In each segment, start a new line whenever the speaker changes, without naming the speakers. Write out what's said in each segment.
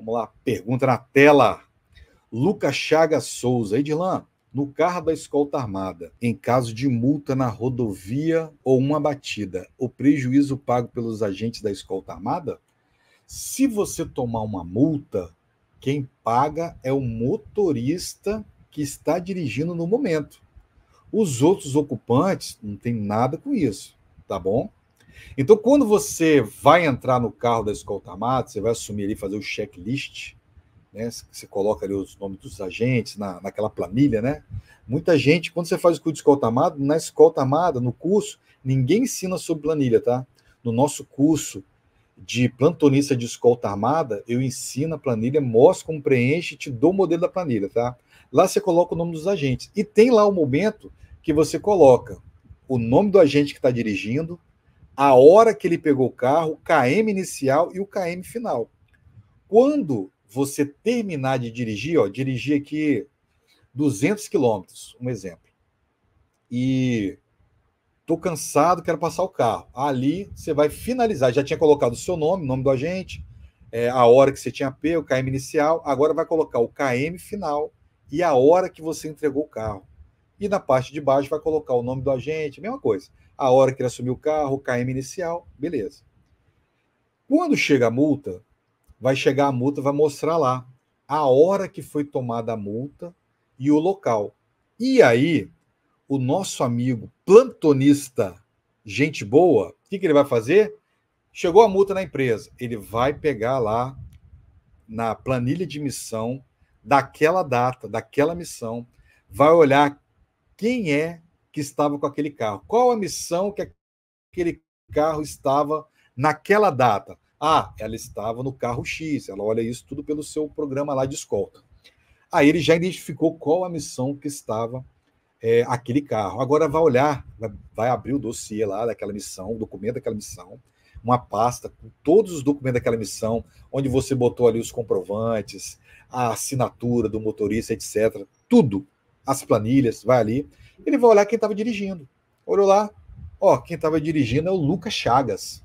Vamos lá, pergunta na tela. Lucas Chagas Souza, Edilan, no carro da escolta armada, em caso de multa na rodovia ou uma batida, o prejuízo pago pelos agentes da escolta armada? Se você tomar uma multa, quem paga é o motorista que está dirigindo no momento. Os outros ocupantes não tem nada com isso, tá bom? Então, quando você vai entrar no carro da escolta armada, você vai assumir ali, fazer o checklist, né? Você coloca ali os nomes dos agentes na, naquela planilha, né? Muita gente, quando você faz o curso de escolta armada, na escolta armada, no curso, ninguém ensina sobre planilha, tá? No nosso curso de plantonista de escolta armada, eu ensino a planilha, mostro como preenche, te dou o modelo da planilha, tá? Lá você coloca o nome dos agentes. E tem lá o momento que você coloca o nome do agente que está dirigindo, a hora que ele pegou o carro, o KM inicial e o KM final. Quando você terminar de dirigir, ó, dirigir aqui 200 quilômetros, um exemplo, e tô cansado, quero passar o carro. Ali você vai finalizar, já tinha colocado o seu nome, o nome do agente, é, a hora que você tinha pego, o KM inicial, agora vai colocar o KM final e a hora que você entregou o carro e na parte de baixo vai colocar o nome do agente, mesma coisa. A hora que ele assumiu o carro, o KM inicial, beleza. Quando chega a multa, vai chegar a multa, vai mostrar lá a hora que foi tomada a multa e o local. E aí, o nosso amigo plantonista, gente boa, o que, que ele vai fazer? Chegou a multa na empresa, ele vai pegar lá na planilha de missão daquela data, daquela missão, vai olhar quem é que estava com aquele carro, qual a missão que aquele carro estava naquela data. Ah, ela estava no carro X, ela olha isso tudo pelo seu programa lá de escolta. Aí ele já identificou qual a missão que estava é, aquele carro. Agora vai olhar, vai, abrir o dossiê lá daquela missão, o documento daquela missão, uma pasta com todos os documentos daquela missão, onde você botou ali os comprovantes, a assinatura do motorista, etc. Tudo as planilhas, vai ali, ele vai olhar quem estava dirigindo. Olhou lá, ó, quem estava dirigindo é o Lucas Chagas.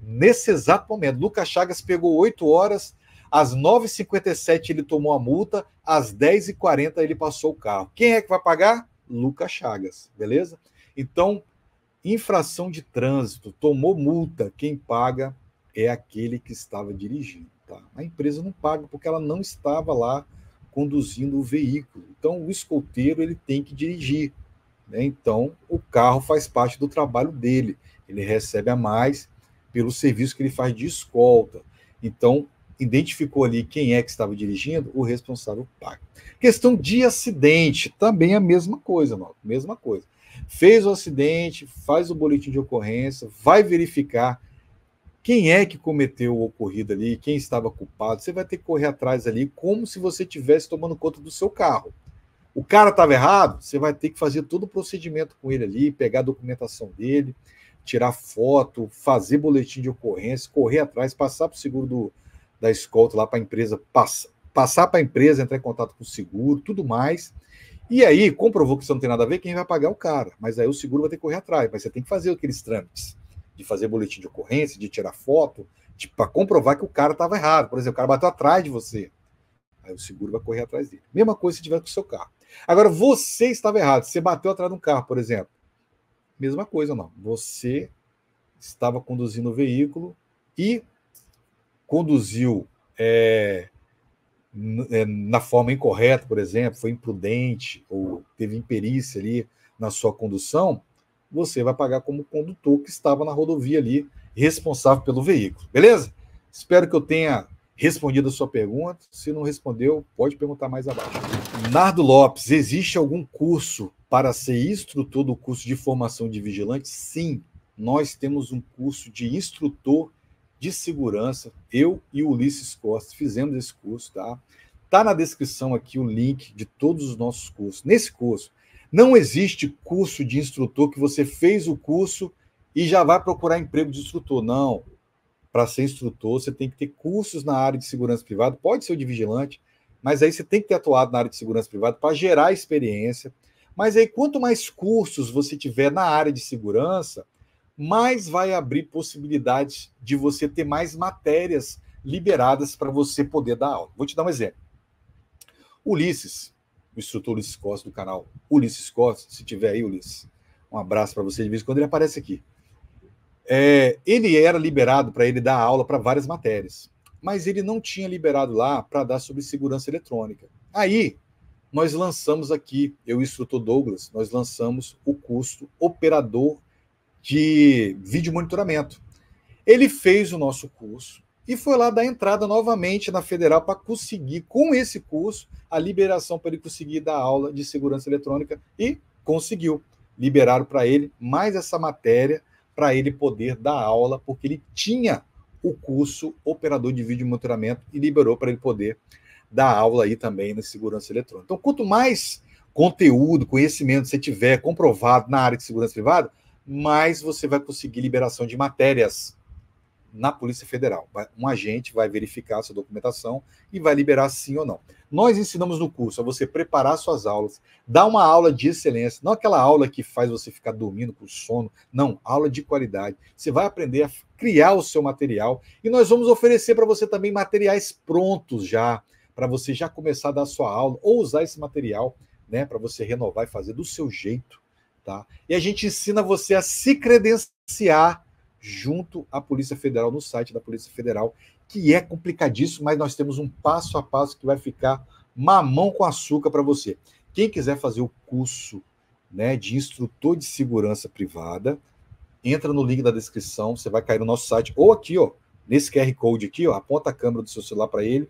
Nesse exato momento, Lucas Chagas pegou 8 horas, às 9h57 ele tomou a multa, às 10h40 ele passou o carro. Quem é que vai pagar? Lucas Chagas, beleza? Então, infração de trânsito, tomou multa, quem paga é aquele que estava dirigindo. Tá? A empresa não paga porque ela não estava lá conduzindo o veículo. Então, o escolteiro ele tem que dirigir. Né? Então, o carro faz parte do trabalho dele. Ele recebe a mais pelo serviço que ele faz de escolta. Então, identificou ali quem é que estava dirigindo, o responsável paga. Questão de acidente, também a mesma coisa, mano, mesma coisa. Fez o acidente, faz o boletim de ocorrência, vai verificar quem é que cometeu o ocorrido ali, quem estava culpado, você vai ter que correr atrás ali como se você estivesse tomando conta do seu carro. O cara estava errado, você vai ter que fazer todo o procedimento com ele ali, pegar a documentação dele, tirar foto, fazer boletim de ocorrência, correr atrás, passar para o seguro do, da escolta lá para a empresa, passa, passar para a empresa, entrar em contato com o seguro, tudo mais. E aí, comprovou que isso não tem nada a ver, quem vai pagar é o cara. Mas aí o seguro vai ter que correr atrás, mas você tem que fazer aqueles trâmites de fazer boletim de ocorrência, de tirar foto, tipo, para comprovar que o cara estava errado. Por exemplo, o cara bateu atrás de você. Aí o seguro vai correr atrás dele. Mesma coisa se tiver com o seu carro. Agora, você estava errado. Você bateu atrás de um carro, por exemplo. Mesma coisa, não. Você estava conduzindo o veículo e conduziu é, é na forma incorreta, por exemplo, foi imprudente ou teve imperícia ali na sua condução, você vai pagar como condutor que estava na rodovia ali, responsável pelo veículo. Beleza? Espero que eu tenha respondido a sua pergunta. Se não respondeu, pode perguntar mais abaixo. Nardo Lopes, existe algum curso para ser instrutor do curso de formação de vigilante? Sim, nós temos um curso de instrutor de segurança. Eu e Ulisses Costa fizemos esse curso, tá? Tá na descrição aqui o link de todos os nossos cursos. Nesse curso, não existe curso de instrutor que você fez o curso e já vai procurar emprego de instrutor. Não. Para ser instrutor, você tem que ter cursos na área de segurança privada, pode ser o de vigilante, mas aí você tem que ter atuado na área de segurança privada para gerar experiência. Mas aí, quanto mais cursos você tiver na área de segurança, mais vai abrir possibilidades de você ter mais matérias liberadas para você poder dar aula. Vou te dar um exemplo. Ulisses, o instrutor Ulisses Costa do canal Ulisses Costa. Se tiver aí, Ulisses, um abraço para você de vez em quando ele aparece aqui. É, ele era liberado para ele dar aula para várias matérias, mas ele não tinha liberado lá para dar sobre segurança eletrônica. Aí nós lançamos aqui, eu e o instrutor Douglas, nós lançamos o curso Operador de Vídeo Monitoramento. Ele fez o nosso curso, e foi lá dar entrada novamente na federal para conseguir, com esse curso, a liberação para ele conseguir dar aula de segurança eletrônica e conseguiu. Liberaram para ele mais essa matéria para ele poder dar aula, porque ele tinha o curso operador de vídeo monitoramento e liberou para ele poder dar aula aí também na segurança eletrônica. Então, quanto mais conteúdo, conhecimento você tiver comprovado na área de segurança privada, mais você vai conseguir liberação de matérias na Polícia Federal. Um agente vai verificar sua documentação e vai liberar sim ou não. Nós ensinamos no curso a você preparar suas aulas, dar uma aula de excelência, não aquela aula que faz você ficar dormindo com sono, não, aula de qualidade. Você vai aprender a criar o seu material e nós vamos oferecer para você também materiais prontos já, para você já começar a dar sua aula ou usar esse material, né, para você renovar e fazer do seu jeito, tá? E a gente ensina você a se credenciar junto à Polícia Federal, no site da Polícia Federal, que é complicadíssimo, mas nós temos um passo a passo que vai ficar mamão com açúcar para você. Quem quiser fazer o curso né, de instrutor de segurança privada, entra no link da descrição, você vai cair no nosso site, ou aqui, ó, nesse QR Code aqui, ó, aponta a câmera do seu celular para ele,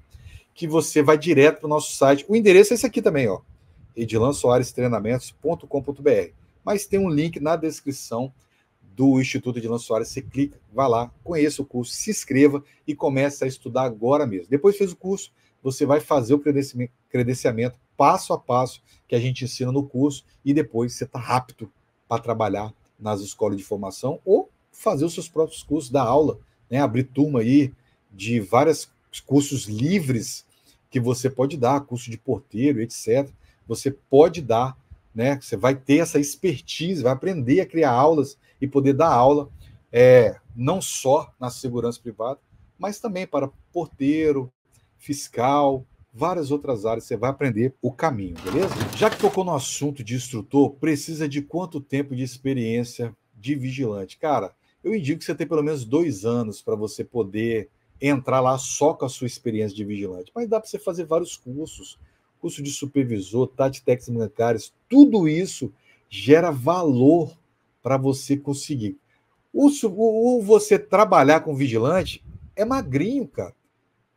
que você vai direto para o nosso site. O endereço é esse aqui também, ó, edilansoarestrenamentos.com.br. Mas tem um link na descrição do Instituto de Lance Soares, você clica, vá lá, conheça o curso, se inscreva e comece a estudar agora mesmo. Depois fez o curso, você vai fazer o credenciamento passo a passo que a gente ensina no curso e depois você está rápido para trabalhar nas escolas de formação ou fazer os seus próprios cursos, da aula, né? abrir turma aí de vários cursos livres que você pode dar, curso de porteiro, etc. Você pode dar, né? Você vai ter essa expertise, vai aprender a criar aulas e poder dar aula, é, não só na segurança privada, mas também para porteiro, fiscal, várias outras áreas. Você vai aprender o caminho, beleza? Já que tocou no assunto de instrutor, precisa de quanto tempo de experiência de vigilante? Cara, eu indico que você tem pelo menos dois anos para você poder entrar lá só com a sua experiência de vigilante. Mas dá para você fazer vários cursos, curso de supervisor, táticas bancárias, tudo isso gera valor para você conseguir. O, o, o, você trabalhar com vigilante é magrinho, cara.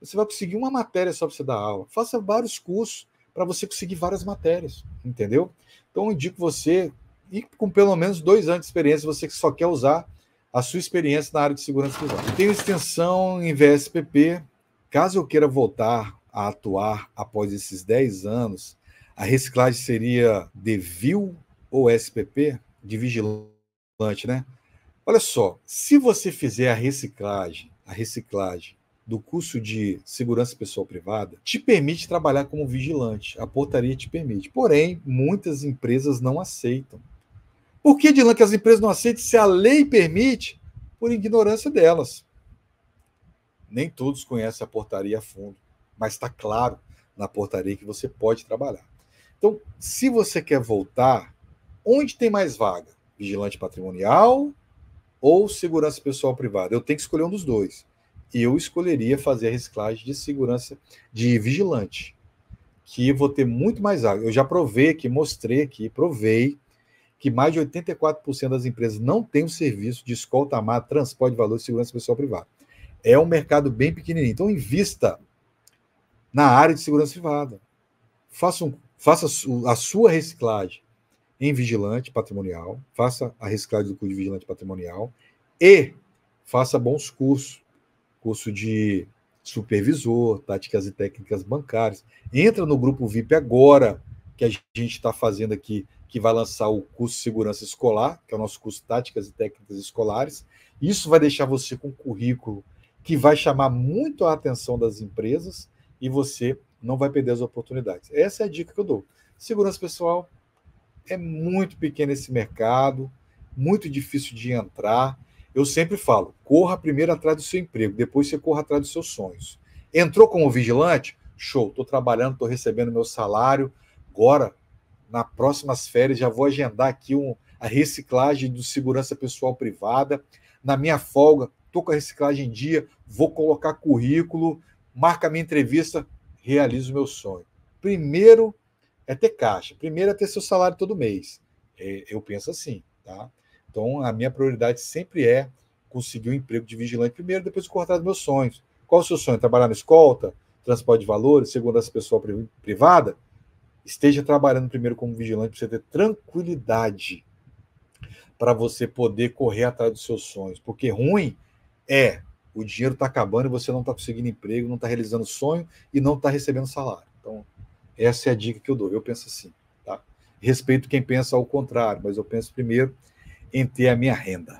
Você vai conseguir uma matéria só para você dar aula. Faça vários cursos para você conseguir várias matérias, entendeu? Então, eu indico você, e com pelo menos dois anos de experiência, você que só quer usar a sua experiência na área de segurança privada. Tenho extensão em VSPP. Caso eu queira voltar a atuar após esses 10 anos, a reciclagem seria de VIL ou SPP? De vigilância importante, né? Olha só, se você fizer a reciclagem, a reciclagem do curso de segurança pessoal privada, te permite trabalhar como vigilante. A portaria te permite. Porém, muitas empresas não aceitam. Por que, Dilan, que as empresas não aceitam se a lei permite? Por ignorância delas. Nem todos conhecem a portaria a fundo, mas está claro na portaria que você pode trabalhar. Então, se você quer voltar, onde tem mais vaga? vigilante patrimonial ou segurança pessoal privada? Eu tenho que escolher um dos dois. E eu escolheria fazer a reciclagem de segurança de vigilante, que vou ter muito mais água. Eu já provei aqui, mostrei aqui, provei que mais de 84% das empresas não têm um serviço de escolta mar, transporte de valor e segurança pessoal privada. É um mercado bem pequenininho. Então, invista na área de segurança privada. Faça, um, faça a sua reciclagem em vigilante patrimonial, faça a reciclagem do curso de vigilante patrimonial e faça bons cursos, curso de supervisor, táticas e técnicas bancárias. Entra no grupo VIP agora, que a gente está fazendo aqui, que vai lançar o curso Segurança Escolar, que é o nosso curso Táticas e Técnicas Escolares. Isso vai deixar você com um currículo que vai chamar muito a atenção das empresas e você não vai perder as oportunidades. Essa é a dica que eu dou. Segurança pessoal, é muito pequeno esse mercado, muito difícil de entrar. Eu sempre falo: corra primeiro atrás do seu emprego, depois você corra atrás dos seus sonhos. Entrou como vigilante? Show, estou trabalhando, estou recebendo meu salário. Agora, na próximas férias, já vou agendar aqui um, a reciclagem do segurança pessoal privada. Na minha folga, estou com a reciclagem em dia, vou colocar currículo, marca minha entrevista, realizo meu sonho. Primeiro é ter caixa. Primeiro é ter seu salário todo mês. É, eu penso assim, tá? Então, a minha prioridade sempre é conseguir um emprego de vigilante primeiro, depois cortar os meus sonhos. Qual o seu sonho? Trabalhar na escolta, transporte de valores, segurança pessoal privada? Esteja trabalhando primeiro como vigilante para você ter tranquilidade para você poder correr atrás dos seus sonhos. Porque ruim é o dinheiro está acabando e você não está conseguindo emprego, não está realizando sonho e não está recebendo salário. Então, essa é a dica que eu dou. Eu penso assim, tá? Respeito quem pensa ao contrário, mas eu penso primeiro em ter a minha renda.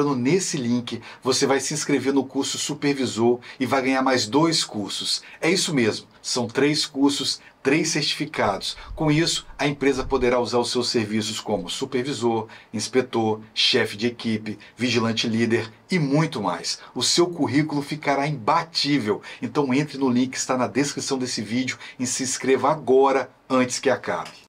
entrando nesse link, você vai se inscrever no curso Supervisor e vai ganhar mais dois cursos. É isso mesmo, são três cursos, três certificados. Com isso, a empresa poderá usar os seus serviços como supervisor, inspetor, chefe de equipe, vigilante líder e muito mais. O seu currículo ficará imbatível. Então entre no link que está na descrição desse vídeo e se inscreva agora antes que acabe.